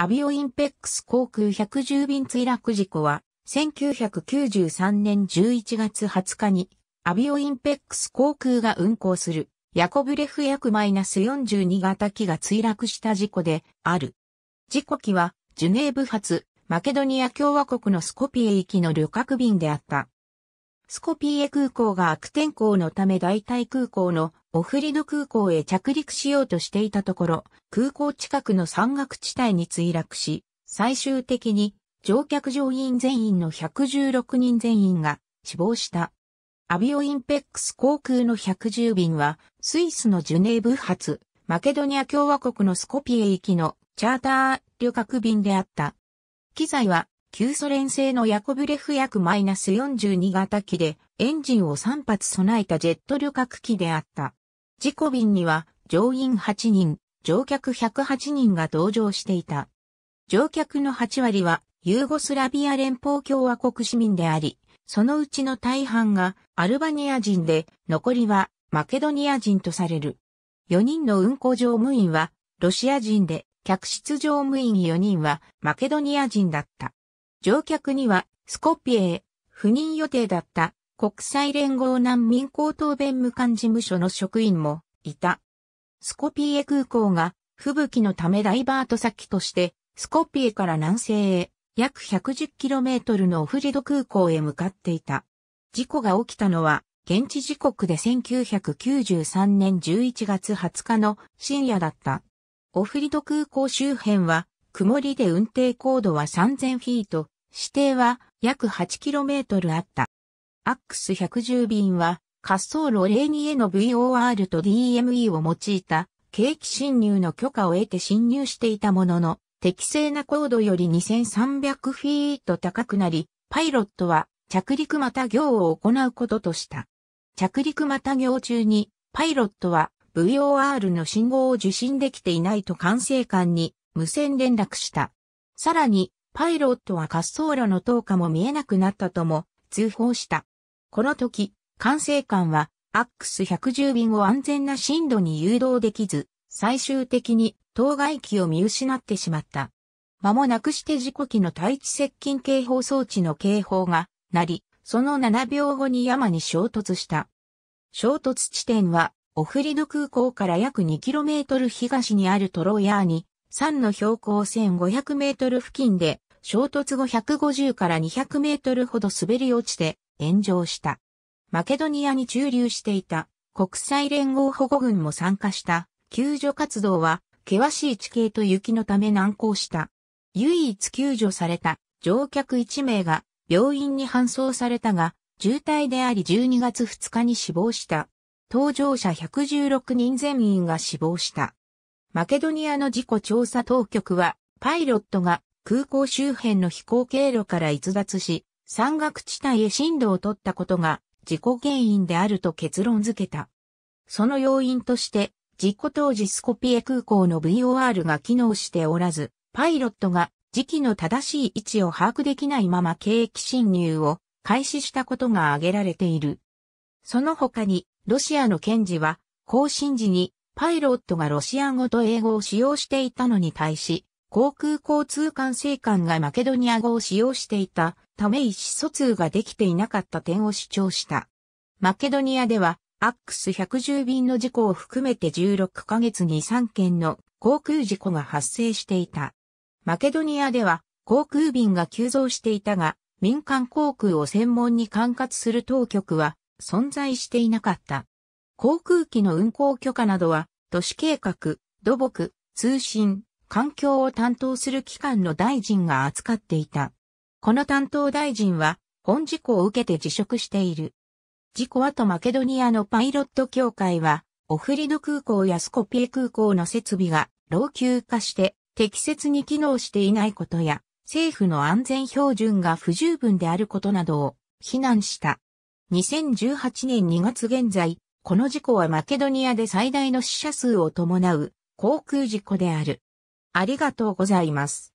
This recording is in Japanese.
アビオインペックス航空110便墜落事故は、1993年11月20日に、アビオインペックス航空が運航する、ヤコブレフ約マイナス42型機が墜落した事故である。事故機は、ジュネーブ発、マケドニア共和国のスコピエ行きの旅客便であった。スコピエ空港が悪天候のため代替空港のオフリド空港へ着陸しようとしていたところ、空港近くの山岳地帯に墜落し、最終的に乗客乗員全員の116人全員が死亡した。アビオインペックス航空の110便は、スイスのジュネーブ発、マケドニア共和国のスコピエ行きのチャーター旅客便であった。機材は旧ソ連製のヤコブレフ約 -42 型機でエンジンを3発備えたジェット旅客機であった。事故便には乗員8人、乗客108人が同乗していた。乗客の8割はユーゴスラビア連邦共和国市民であり、そのうちの大半がアルバニア人で、残りはマケドニア人とされる。4人の運行乗務員はロシア人で、客室乗務員4人はマケドニア人だった。乗客には、スコピエへ、赴任予定だった国際連合難民高等弁務官事務所の職員もいた。スコピエ空港が吹雪のためダイバート先として、スコピエから南西へ約 110km のオフリド空港へ向かっていた。事故が起きたのは、現地時刻で1993年11月20日の深夜だった。オフリド空港周辺は曇りで運転高度は3000フィート、指定は約 8km あった。アックス110便は滑走路02への VOR と DME を用いた景気侵入の許可を得て侵入していたものの、適正な高度より2300フィート高くなり、パイロットは着陸また行を行うこととした。着陸また行中に、パイロットは VOR の信号を受信できていないと管制官に無線連絡した。さらに、パイロットは滑走路の灯火も見えなくなったとも通報した。この時、管制官は、アックス110便を安全な進路に誘導できず、最終的に当該機を見失ってしまった。間もなくして事故機の対地接近警報装置の警報が鳴り、その7秒後に山に衝突した。衝突地点は、オフリド空港から約 2km 東にあるトロヤーに山の標高1500メートル付近で衝突後150から200メートルほど滑り落ちて炎上した。マケドニアに駐留していた国際連合保護軍も参加した救助活動は険しい地形と雪のため難航した。唯一救助された乗客1名が病院に搬送されたが渋滞であり12月2日に死亡した。搭乗者116人全員が死亡した。マケドニアの事故調査当局は、パイロットが空港周辺の飛行経路から逸脱し、山岳地帯へ進路を取ったことが事故原因であると結論付けた。その要因として、事故当時スコピエ空港の VOR が機能しておらず、パイロットが時期の正しい位置を把握できないまま景気侵入を開始したことが挙げられている。その他に、ロシアの検事は、更新時にパイロットがロシア語と英語を使用していたのに対し、航空交通管制官がマケドニア語を使用していたため意思疎通ができていなかった点を主張した。マケドニアでは、アックス110便の事故を含めて16ヶ月に3件の航空事故が発生していた。マケドニアでは航空便が急増していたが、民間航空を専門に管轄する当局は存在していなかった。航空機の運航許可などは、都市計画、土木、通信、環境を担当する機関の大臣が扱っていた。この担当大臣は、本事故を受けて辞職している。事故後マケドニアのパイロット協会は、オフリド空港やスコピエ空港の設備が老朽化して適切に機能していないことや、政府の安全標準が不十分であることなどを非難した。2018年2月現在、この事故はマケドニアで最大の死者数を伴う航空事故である。ありがとうございます。